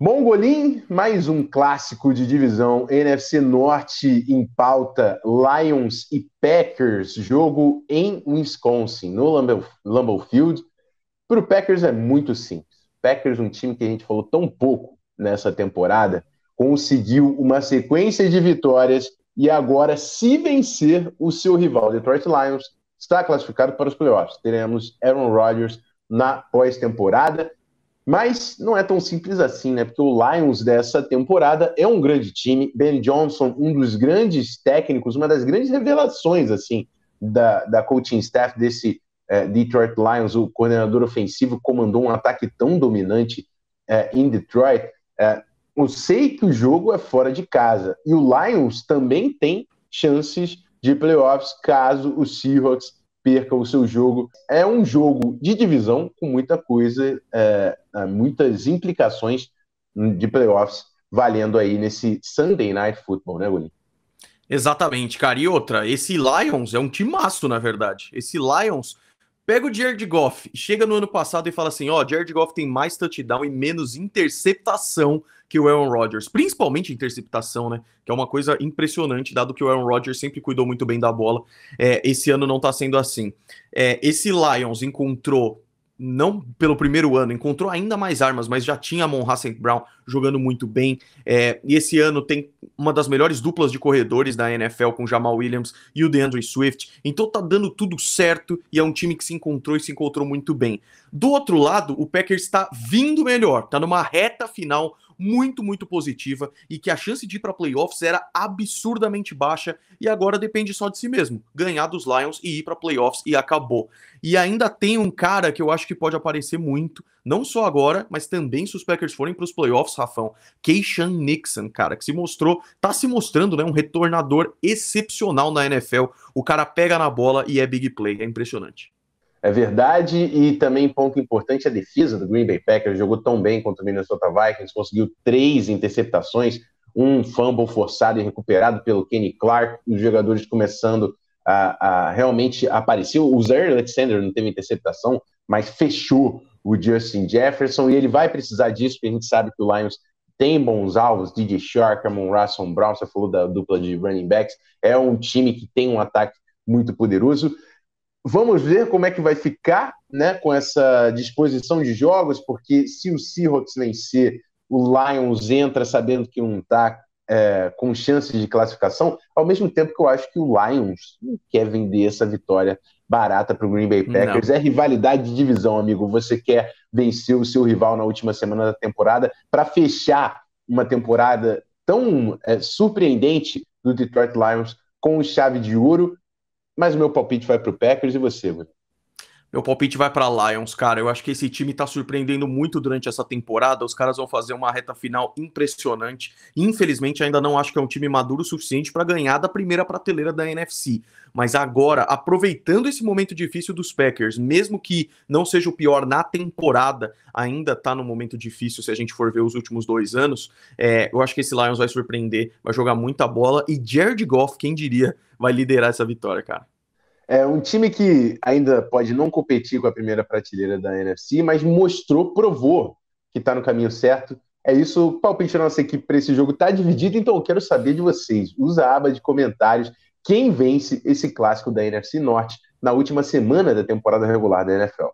Mongolim, mais um clássico de divisão NFC Norte em pauta, Lions e Packers, jogo em Wisconsin, no Lambeau, Lambeau Field. Para o Packers é muito simples. Packers, um time que a gente falou tão pouco nessa temporada, conseguiu uma sequência de vitórias e agora, se vencer o seu rival Detroit Lions, está classificado para os playoffs. Teremos Aaron Rodgers na pós-temporada. Mas não é tão simples assim, né? Porque o Lions dessa temporada é um grande time. Ben Johnson, um dos grandes técnicos, uma das grandes revelações, assim, da, da coaching staff desse é, Detroit Lions. O coordenador ofensivo comandou um ataque tão dominante é, em Detroit. É, eu sei que o jogo é fora de casa. E o Lions também tem chances de playoffs caso o Seahawks perca o seu jogo. É um jogo de divisão com muita coisa, é, é muitas implicações de playoffs valendo aí nesse Sunday Night Football, né, Golinho? Exatamente, cara. E outra, esse Lions é um timaço, na verdade. Esse Lions Pega o Jared Goff, chega no ano passado e fala assim: ó, oh, Jared Goff tem mais touchdown e menos interceptação que o Aaron Rodgers, principalmente interceptação, né? Que é uma coisa impressionante, dado que o Aaron Rodgers sempre cuidou muito bem da bola. É, esse ano não tá sendo assim. É, esse Lions encontrou não pelo primeiro ano, encontrou ainda mais armas, mas já tinha a Monra St. Brown jogando muito bem. É, e esse ano tem uma das melhores duplas de corredores da NFL com Jamal Williams e o DeAndre Swift. Então tá dando tudo certo e é um time que se encontrou e se encontrou muito bem. Do outro lado, o Packers está vindo melhor, tá numa reta final muito, muito positiva e que a chance de ir para playoffs era absurdamente baixa e agora depende só de si mesmo, ganhar dos Lions e ir para playoffs e acabou. E ainda tem um cara que eu acho que pode aparecer muito, não só agora, mas também se os Packers forem para os playoffs, Rafão. Keishan Nixon, cara, que se mostrou, tá se mostrando, né, um retornador excepcional na NFL. O cara pega na bola e é big play, é impressionante. É verdade, e também ponto importante a defesa do Green Bay Packers. Jogou tão bem contra o Minnesota Vikings, conseguiu três interceptações, um fumble forçado e recuperado pelo Kenny Clark, os jogadores começando a, a realmente aparecer. O Zé Alexander não teve interceptação, mas fechou o Justin Jefferson, e ele vai precisar disso, porque a gente sabe que o Lions tem bons alvos, DJ Shark, Amon Russell Brown, você falou da dupla de running backs, é um time que tem um ataque muito poderoso. Vamos ver como é que vai ficar né, com essa disposição de jogos, porque se o Seahawks vencer, o Lions entra sabendo que não está é, com chances de classificação, ao mesmo tempo que eu acho que o Lions quer vender essa vitória barata para o Green Bay Packers. Não. É rivalidade de divisão, amigo. Você quer vencer o seu rival na última semana da temporada para fechar uma temporada tão é, surpreendente do Detroit Lions com chave de ouro mas o meu palpite vai para o Packers e você, Will? Meu palpite vai para Lions, cara. Eu acho que esse time tá surpreendendo muito durante essa temporada. Os caras vão fazer uma reta final impressionante. Infelizmente, ainda não acho que é um time maduro o suficiente para ganhar da primeira prateleira da NFC. Mas agora, aproveitando esse momento difícil dos Packers, mesmo que não seja o pior na temporada, ainda tá no momento difícil se a gente for ver os últimos dois anos. É, eu acho que esse Lions vai surpreender, vai jogar muita bola e Jared Goff, quem diria, vai liderar essa vitória, cara. É um time que ainda pode não competir com a primeira prateleira da NFC, mas mostrou, provou que está no caminho certo. É isso, o palpite da nossa equipe para esse jogo está dividido, então eu quero saber de vocês. Usa a aba de comentários. Quem vence esse clássico da NFC Norte na última semana da temporada regular da NFL?